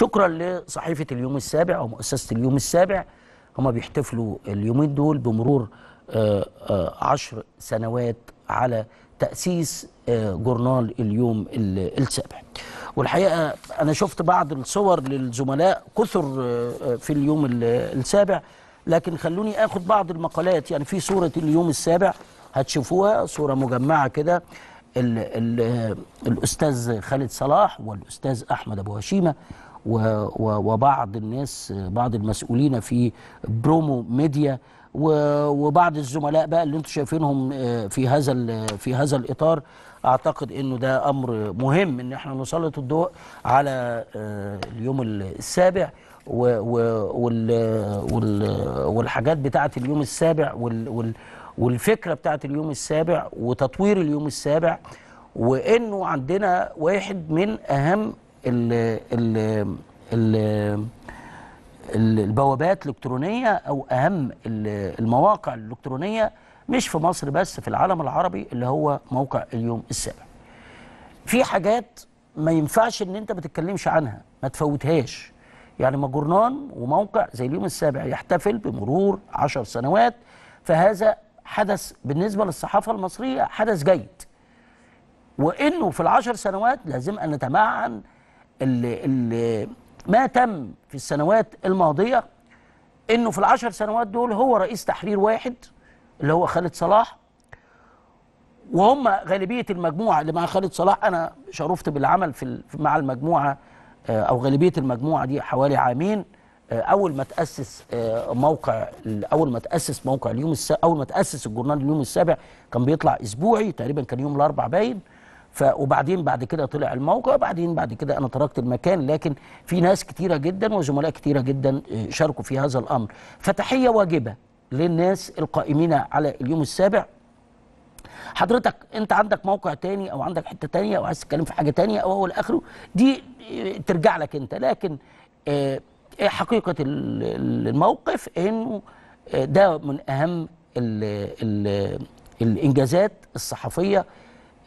شكرا لصحيفه اليوم السابع او مؤسسه اليوم السابع هم بيحتفلوا اليومين دول بمرور آه، آه، عشر سنوات على تأسيس آه، جورنال اليوم السابع والحقيقة أنا شفت بعض الصور للزملاء كثر في اليوم السابع لكن خلوني أخذ بعض المقالات يعني في صورة اليوم السابع هتشوفوها صورة مجمعة كده الأستاذ خالد صلاح والأستاذ أحمد أبو هشيمة وبعض الناس بعض المسؤولين في برومو ميديا وبعض الزملاء بقى اللي انتم شايفينهم آه، في هذا في هذا الاطار اعتقد انه ده امر مهم ان احنا نسلط الضوء على آه، اليوم السابع والحاجات بتاعه اليوم السابع والفكره بتاعه اليوم السابع وتطوير اليوم السابع وانه عندنا واحد من اهم ال ال ال البوابات الإلكترونية أو أهم المواقع الإلكترونية مش في مصر بس في العالم العربي اللي هو موقع اليوم السابع في حاجات ما ينفعش ان انت ما تتكلمش عنها ما تفوتهاش يعني ما جورنان وموقع زي اليوم السابع يحتفل بمرور عشر سنوات فهذا حدث بالنسبة للصحافة المصرية حدث جيد وإنه في العشر سنوات لازم أن نتمعن اللي اللي ما تم في السنوات الماضيه انه في العشر سنوات دول هو رئيس تحرير واحد اللي هو خالد صلاح وهم غالبيه المجموعه اللي مع خالد صلاح انا شرفت بالعمل في مع المجموعه آه، او غالبيه المجموعه دي حوالي عامين آه، اول ما تاسس آه، موقع اول ما تاسس موقع اليوم اول ما تاسس الجورنال اليوم السابع كان بيطلع اسبوعي تقريبا كان يوم الاربع باين وبعدين بعد كده طلع الموقع وبعدين بعد كده انا تركت المكان لكن في ناس كتيره جدا وزملاء كتيره جدا آه، شاركوا في هذا الامر فتحيه واجبه للناس القائمين على اليوم السابع حضرتك انت عندك موقع تاني او عندك حته تانيه او عايز تتكلم في حاجه تانيه او اول اخره دي آه، ترجع لك انت لكن آه، حقيقه الموقف انه ده من اهم الـ الـ الانجازات الصحفيه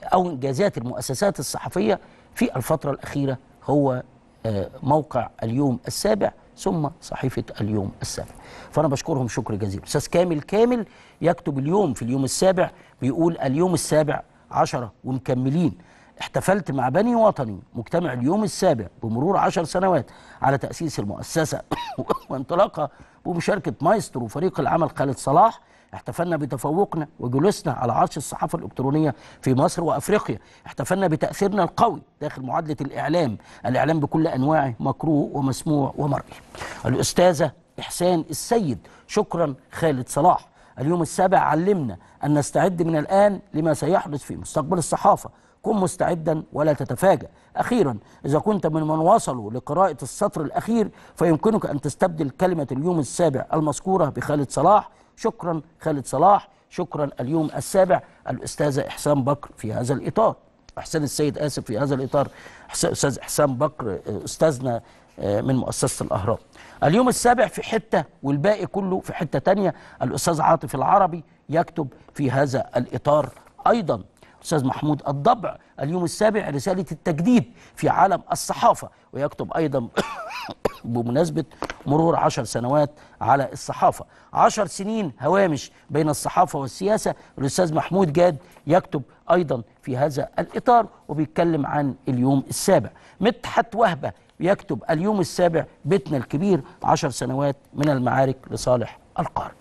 أو إنجازات المؤسسات الصحفية في الفترة الأخيرة هو آه، موقع اليوم السابع ثم صحيفة اليوم السابع فأنا بشكرهم شكر جزيل أستاذ كامل كامل يكتب اليوم في اليوم السابع بيقول اليوم السابع عشرة ومكملين احتفلت مع بني وطني مجتمع اليوم السابع بمرور عشر سنوات على تأسيس المؤسسة وانطلاقها بمشاركة مايسترو وفريق العمل خالد صلاح احتفلنا بتفوقنا وجلوسنا على عرش الصحافة الإلكترونية في مصر وأفريقيا احتفلنا بتأثيرنا القوي داخل معادلة الإعلام الإعلام بكل أنواعه مقروء ومسموع ومرئي الأستاذة إحسان السيد شكرا خالد صلاح اليوم السابع علمنا أن نستعد من الآن لما سيحدث في مستقبل الصحافة كن مستعدا ولا تتفاجأ أخيرا إذا كنت من من وصلوا لقراءة السطر الأخير فيمكنك أن تستبدل كلمة اليوم السابع المذكورة بخالد صلاح شكرا خالد صلاح شكرا اليوم السابع الاستاذه احسان بكر في هذا الاطار احسان السيد اسف في هذا الاطار استاذ احسان بكر آه، استاذنا آه، من مؤسسه الاهرام اليوم السابع في حته والباقي كله في حته تانية الاستاذ عاطف العربي يكتب في هذا الاطار ايضا الأستاذ محمود الضبع اليوم السابع رسالة التجديد في عالم الصحافة ويكتب أيضا بمناسبة مرور عشر سنوات على الصحافة عشر سنين هوامش بين الصحافة والسياسة الأستاذ محمود جاد يكتب أيضا في هذا الإطار وبيتكلم عن اليوم السابع مدحت وهبة يكتب اليوم السابع بيتنا الكبير عشر سنوات من المعارك لصالح القارئ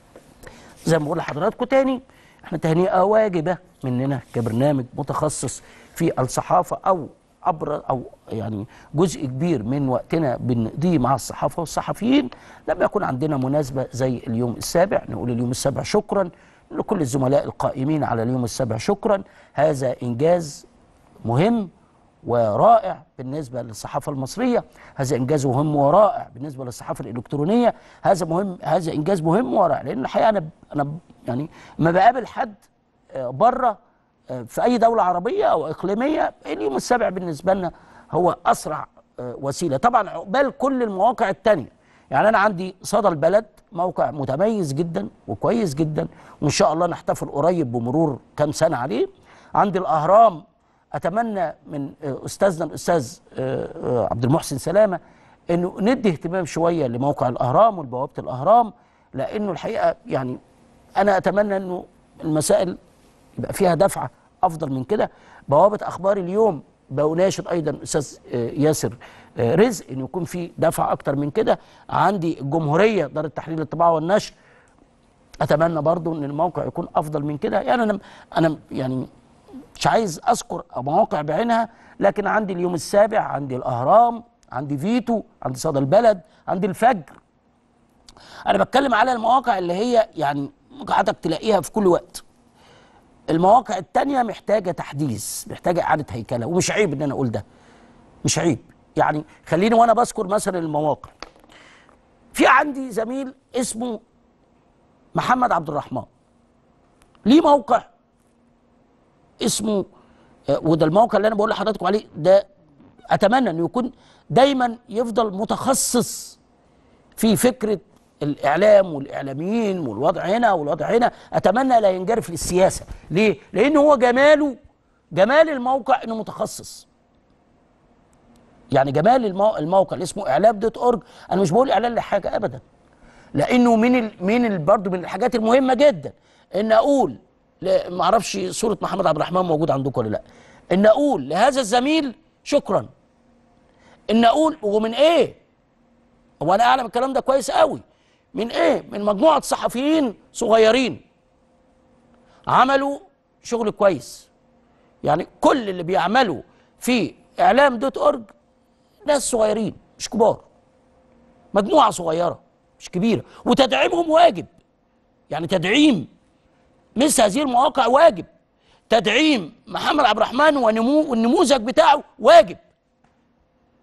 زي ما بقول لحضراتكم تاني احنا تهنئه واجبه مننا كبرنامج متخصص في الصحافه او ابرز او يعني جزء كبير من وقتنا بنقضيه مع الصحافه والصحفيين لما يكون عندنا مناسبه زي اليوم السابع نقول اليوم السابع شكرا لكل الزملاء القائمين على اليوم السابع شكرا هذا انجاز مهم ورائع بالنسبة للصحافة المصرية هذا إنجاز مهم ورائع بالنسبة للصحافة الإلكترونية هذا مهم هذا إنجاز مهم ورائع لأن الحقيقة أنا أنا يعني ما بقابل حد آه، بره آه، في أي دولة عربية أو إقليمية اليوم السابع بالنسبة لنا هو أسرع آه، وسيلة طبعا عقبال كل المواقع التانية يعني أنا عندي صدى البلد موقع متميز جدا وكويس جدا وإن شاء الله نحتفل قريب بمرور كام سنة عليه عندي الأهرام اتمنى من آه، استاذنا الاستاذ آه، آه، عبد المحسن سلامه انه ندي اهتمام شويه لموقع الاهرام والبوابه الاهرام لانه الحقيقه يعني انا اتمنى انه المسائل يبقى فيها دفعه افضل من كده بوابه اخبار اليوم بناشد ايضا استاذ ياسر رزق انه يكون في دفعه اكتر من كده عندي الجمهوريه دار التحرير للطباعه والنشر اتمنى برضو ان الموقع يكون افضل من كده يعني انا انا يعني مش عايز اذكر مواقع بعينها لكن عندي اليوم السابع عندي الاهرام عندي فيتو عندي صدى البلد عندي الفجر انا بتكلم على المواقع اللي هي يعني حضرتك تلاقيها في كل وقت المواقع التانية محتاجة تحديث محتاجة إعادة هيكلة ومش عيب إن أنا أقول ده مش عيب يعني خليني وأنا بذكر مثلا المواقع في عندي زميل اسمه محمد عبد الرحمن ليه موقع اسمه آه، وده الموقع اللي انا بقول لحضراتكم عليه ده اتمنى انه يكون دايما يفضل متخصص في فكره الاعلام والاعلاميين والوضع هنا والوضع هنا اتمنى لا ينجرف للسياسه ليه لان هو جماله جمال الموقع انه متخصص يعني جمال الموقع اللي اسمه اعلام دوت اورج انا مش بقول اعلان لحاجه ابدا لانه من من برضه من الحاجات المهمه جدا ان اقول ما اعرفش صوره محمد عبد الرحمن موجود عندكم ولا لا ان اقول لهذا الزميل شكرا ان اقول ومن ايه هو انا اعلم الكلام ده كويس قوي من ايه من مجموعه صحفيين صغيرين عملوا شغل كويس يعني كل اللي بيعملوا في اعلام دوت اورج ناس صغيرين مش كبار مجموعه صغيره مش كبيره وتدعيمهم واجب يعني تدعيم مثل هذه المواقع واجب تدعيم محمد عبد الرحمن ونمو والنموذج بتاعه واجب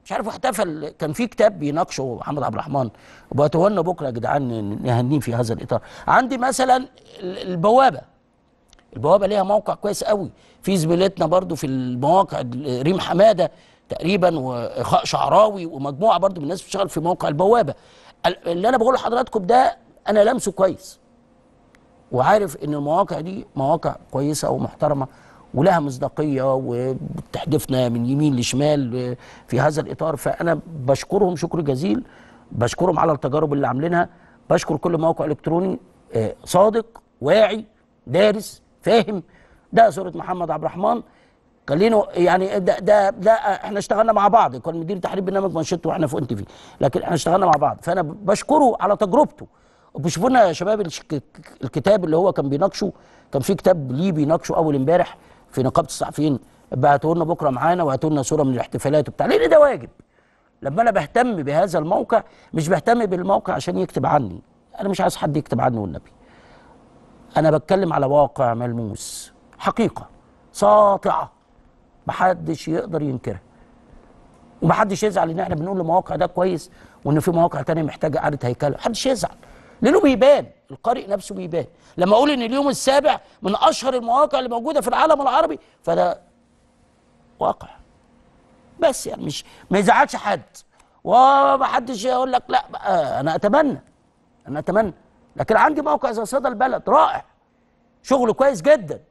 مش عارف احتفل كان في كتاب بيناقشه محمد عبد الرحمن وبتولى بكره يا جدعان نهنيه في هذا الاطار عندي مثلا البوابه البوابه ليها موقع كويس قوي في زميلتنا برضو في المواقع ريم حماده تقريبا واخاء شعراوي ومجموعه برضو من الناس بتشتغل في موقع البوابه اللي انا بقول لحضراتكم ده انا لمسه كويس وعارف ان المواقع دي مواقع كويسه ومحترمه ولها مصداقيه وبتحدفنا من يمين لشمال في هذا الاطار فانا بشكرهم شكر جزيل بشكرهم على التجارب اللي عاملينها بشكر كل موقع الكتروني آه، صادق واعي دارس فاهم ده صوره محمد عبد الرحمن خلينا يعني ده ده ده احنا اشتغلنا مع بعض كان مدير تحرير برنامج مانشيت واحنا في ان تي في لكن احنا اشتغلنا مع بعض فانا بشكره على تجربته لنا يا شباب الكتاب اللي هو كان بيناقشه كان في كتاب ليه بيناقشه اول امبارح في نقابه الصحفيين بعتوا لنا بكره معانا وهاتوا لنا صوره من الاحتفالات وبتاع لان ده واجب لما انا بهتم بهذا الموقع مش بهتم بالموقع عشان يكتب عني انا مش عايز حد يكتب عني والنبي انا بتكلم على واقع ملموس حقيقه ساطعه محدش يقدر ينكرها ومحدش يزعل ان احنا بنقول المواقع ده كويس وان في مواقع تانية محتاجه اعاده هيكله محدش يزعل لانه بيبان القارئ نفسه بيبان لما اقول ان اليوم السابع من اشهر المواقع اللي موجوده في العالم العربي فده واقع بس يعني مش ما يزعلش حد وما حدش يقول لك لا انا اتمنى انا اتمنى لكن عندي موقع زي صدى البلد رائع شغله كويس جدا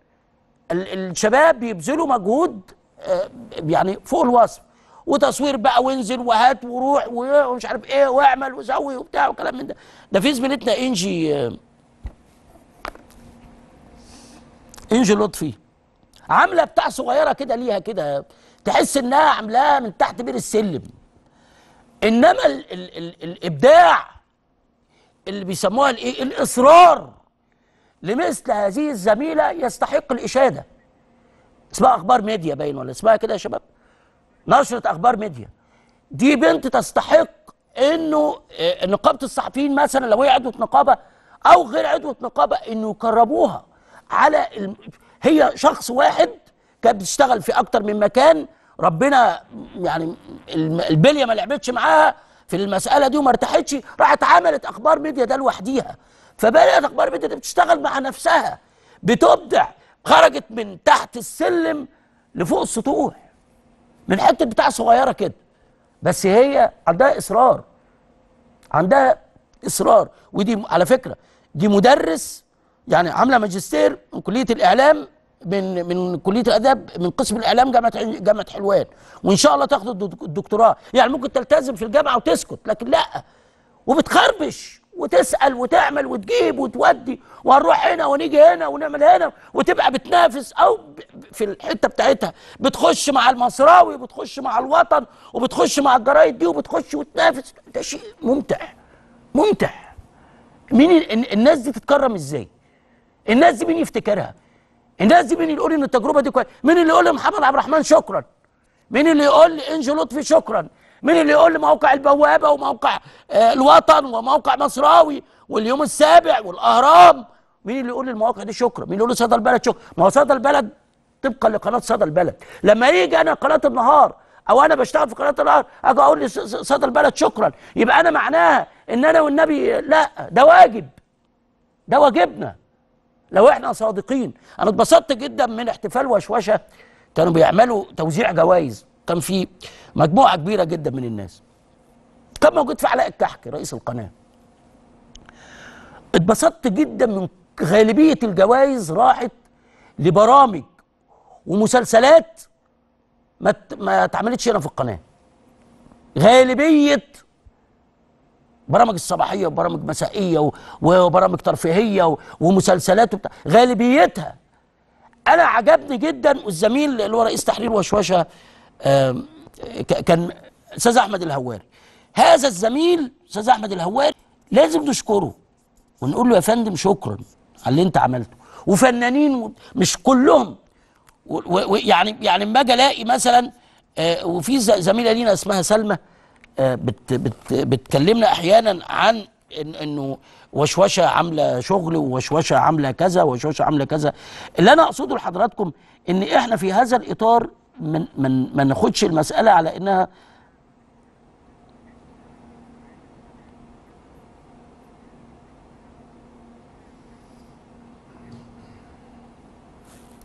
الشباب بيبذلوا مجهود آه، يعني فوق الوصف وتصوير بقى وانزل وهات وروح ومش عارف ايه واعمل وسوي وبتاع وكلام من ده ده في زميلتنا انجي آه، انجي لطفي عامله بتاع صغيره كده ليها كده تحس انها عاملاها من تحت بير السلم انما الـ الـ الـ الابداع اللي بيسموها الايه الاصرار لمثل هذه الزميله يستحق الاشاده اسمها اخبار ميديا باين ولا اسمها كده يا شباب نشرة أخبار ميديا دي بنت تستحق انه آه، نقابه الصحفيين مثلا لو هي عضوه نقابه او غير عضوه نقابه انه يقربوها على الم... هي شخص واحد كانت بتشتغل في اكتر من مكان ربنا يعني البليه ما لعبتش معاها في المساله دي وما ارتاحتش راحت عملت اخبار ميديا ده لوحديها فبدات اخبار ميديا دي بتشتغل مع نفسها بتبدع خرجت من تحت السلم لفوق السطوح من حته بتاع صغيره كده بس هي عندها اصرار عندها اصرار ودي على فكره دي مدرس يعني عامله ماجستير من كليه الاعلام من من كليه الاداب من قسم الاعلام جامعه جامعه حلوان وان شاء الله تاخد الدكتوراه يعني ممكن تلتزم في الجامعه وتسكت لكن لا وبتخربش وتسال وتعمل وتجيب وتودي وهنروح هنا ونيجي هنا ونعمل هنا وتبقى بتنافس او في الحته بتاعتها بتخش مع المصراوي وبتخش مع الوطن وبتخش مع الجرايد دي وبتخش وتنافس ده شيء ممتع ممتع مين الناس دي تتكرم ازاي؟ الناس دي مين يفتكرها؟ الناس دي مين يقول ان التجربه دي كويسه؟ مين اللي يقول لمحمد عبد الرحمن شكرا؟ مين اللي يقول لانجي لطفي شكرا؟ مين اللي يقول لي موقع البوابه وموقع آه، الوطن وموقع مصراوي واليوم السابع والاهرام مين اللي يقول لي المواقع دي شكرا مين اللي يقول لي صدى البلد شكرا ما هو صدى البلد طبقا لقناه صدى البلد لما يجي انا قناه النهار او انا بشتغل في قناه النهار اجي اقول لي صدى البلد شكرا يبقى انا معناها ان انا والنبي لا ده واجب ده واجبنا لو احنا صادقين انا اتبسطت جدا من احتفال وشوشه كانوا بيعملوا توزيع جوائز كان في مجموعه كبيره جدا من الناس كان موجود في علاء الكحكي رئيس القناه اتبسطت جدا من غالبيه الجوائز راحت لبرامج ومسلسلات ما ما اتعملتش هنا في القناه غالبيه برامج الصباحيه وبرامج مسائيه وبرامج ترفيهيه ومسلسلات وبتاع غالبيتها انا عجبني جدا والزميل اللي هو رئيس تحرير وشوشه كان استاذ احمد الهواري هذا الزميل استاذ احمد الهواري لازم نشكره ونقول له يا فندم شكرا على اللي انت عملته وفنانين مش كلهم ويعني يعني لما اجي الاقي مثلا آه، وفي زميله لينا اسمها سلمى آه، بت بت بتكلمنا احيانا عن إن انه وشوشه عامله شغل ووشوشه عامله كذا وشوشه عامله كذا اللي انا اقصده لحضراتكم ان احنا في هذا الاطار من من ما ناخدش المساله على انها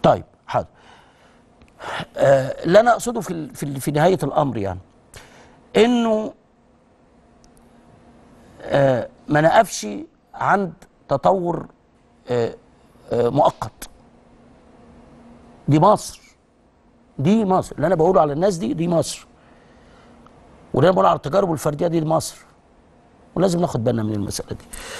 طيب حاضر آه اللي انا اقصده في في في نهايه الامر يعني انه آه ما نقفش عند تطور آه آه مؤقت دي مصر دي مصر اللي انا بقوله على الناس دي دي مصر واللي انا بقوله على التجارب الفرديه دي مصر ولازم ناخد بالنا من المساله دي